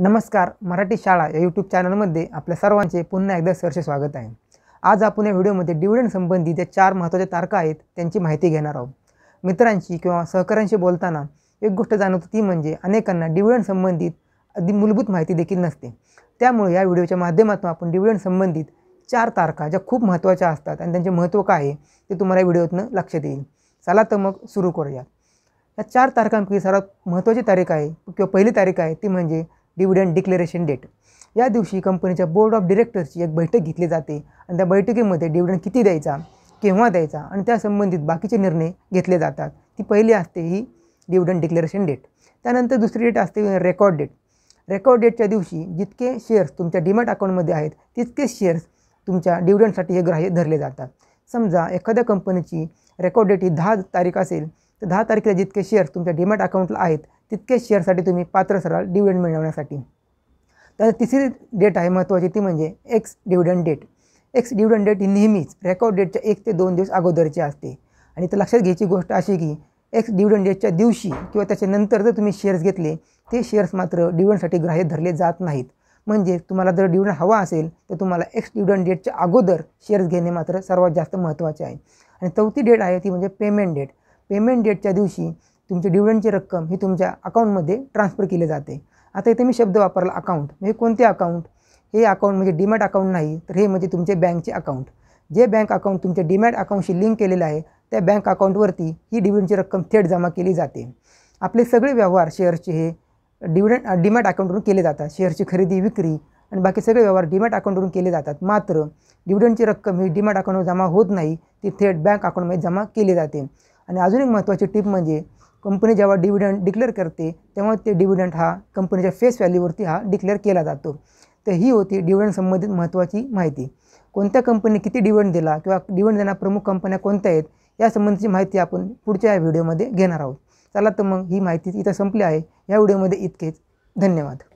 नमस्कार मराठी शाळा या यूट्यूब चॅनलमध्ये आपल्या सर्वांचे पुन्हा एकदा सरसे स्वागत आहे आज आपण या व्हिडिओमध्ये डिव्हिडंड संबंधी ज्या चार महत्त्वाच्या तारखा आहेत त्यांची माहिती घेणार आहोत मित्रांशी किंवा सहकाऱ्यांशी बोलताना एक गोष्ट जाणवतो ती म्हणजे अनेकांना डिव्हिडंड संबंधित अगदी मूलभूत माहिती देखील नसते त्यामुळे या व्हिडिओच्या माध्यमातून आपण डिव्हिडंड संबंधित चार तारखा ज्या खूप महत्त्वाच्या असतात आणि त्यांचे महत्त्व काय आहे ते तुम्हाला या व्हिडिओतनं लक्षात येईल चला तर मग सुरू करूया या चार तारखांपैकी सर्वात महत्त्वाची तारीख आहे किंवा पहिली तारीख आहे ती म्हणजे डिव्हिडंड डिक्लेरेशन डेट या दिवशी कंपनीच्या बोर्ड ऑफ डिरेक्टर्सची एक बैठक घेतली जाते आणि त्या बैठकीमध्ये डिव्हिडंड किती द्यायचा केव्हा द्यायचा आणि त्या संबंधित बाकीचे निर्णय घेतले जातात ती पहिली असते ही डिव्हिडंड डिक्लेरेशन डेट त्यानंतर दुसरी डेट असते रेकॉर्ड डेट रेकॉर्ड डेटच्या दिवशी जितके शेअर्स तुमच्या डिमॅट अकाउंटमध्ये आहेत तितकेच शेअर्स तुमच्या डिव्हिडंडसाठी हे ग्राह्य धरले जातात समजा एखाद्या कंपनीची रेकॉर्ड डेट ही दहा तारीख असेल तर दहा तारखेला जितके शेअर्स तुमच्या डिमॅट अकाउंटला आहेत तितकेच शेअरसाठी तुम्ही पात्र सराल डिव्हिडंड मिळवण्यासाठी तर तिसरी डेट आहे महत्त्वाची ती म्हणजे ex dividend date ex dividend date ही नेहमीच रेकॉर्ड डेटच्या एक ते दोन दिवस अगोदरची असते आणि तर लक्षात घ्यायची गोष्ट अशी की एक्स डिव्हिडंड डेटच्या दिवशी किंवा त्याच्यानंतर जर तुम्ही शेअर्स घेतले ते शेअर्स मात्र डिव्हिडंडसाठी ग्राह्य धरले जात नाहीत म्हणजे तुम्हाला जर डिव्हिडंड हवा असेल तर तुम्हाला एक्स डिव्हिडंड डेटच्या अगोदर शेअर्स घेणे मात्र सर्वात जास्त महत्त्वाचे आहे आणि चौथी डेट आहे ती म्हणजे पेमेंट डेट पेमेंट डेटच्या दिवशी तुमची डिव्हिडंडची रक्कम ही तुमच्या अकाउंटमध्ये ट्रान्सफर केली जाते आता इथे मी शब्द वापरला अकाउंट म्हणजे कोणते अकाउंट हे अकाउंट म्हणजे डीमॅट अकाउंट नाही तर हे म्हणजे तुमचे बँकचे अकाउंट जे बँक अकाउंट तुमच्या डीमॅट अकाउंटशी लिंक केलेलं आहे त्या बँक अकाउंटवरती ही डिव्हिडंडची रक्कम थेट जमा केली जाते आपले सगळे व्यवहार शेअर्सचे हे डिव्हिडंड डिमॅट अकाउंटवरून केले जातात शेअरची खरेदी विक्री आणि बाकी सगळे व्यवहार डीमॅट अकाउंटवरून केले जातात मात्र डिव्हिडंडची रक्कम ही डीमॅट अकाउंटवर जमा होत नाही ती थेट बँक अकाउंटमध्ये जमा केली जाते आणि अजून एक महत्त्वाची टीप म्हणजे कंपनी जेव्हा डिव्हिडंड डिक्लेअर करते तेव्हा ते डिव्हिडंड हा कंपनीच्या फेस व्हॅल्यूवरती हा डिक्लेअर केला जातो तर ही होती डिव्हिडंड संबंधित महत्त्वाची माहिती कोणत्या कंपनीने किती डिव्हिडंड दिला किंवा डिव्हिडंड देणार प्रमुख कंपन्या कोणत्या आहेत यासंबंधीची माहिती आपण पुढच्या या व्हिडिओमध्ये घेणार आहोत चला तर मग ही माहिती इथं संपली आहे या व्हिडिओमध्ये इतकेच धन्यवाद